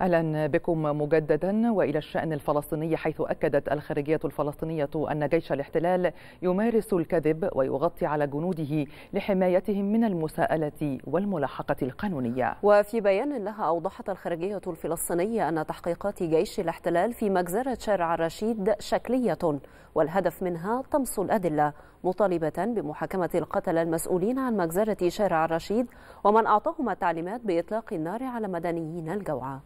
اهلا بكم مجددا والى الشان الفلسطيني حيث اكدت الخارجيه الفلسطينيه ان جيش الاحتلال يمارس الكذب ويغطي على جنوده لحمايتهم من المساءله والملاحقه القانونيه. وفي بيان لها اوضحت الخارجيه الفلسطينيه ان تحقيقات جيش الاحتلال في مجزره شارع الرشيد شكليه والهدف منها طمس الادله مطالبه بمحاكمه القتله المسؤولين عن مجزره شارع الرشيد ومن اعطاهم التعليمات باطلاق النار على مدنيين الجوعى.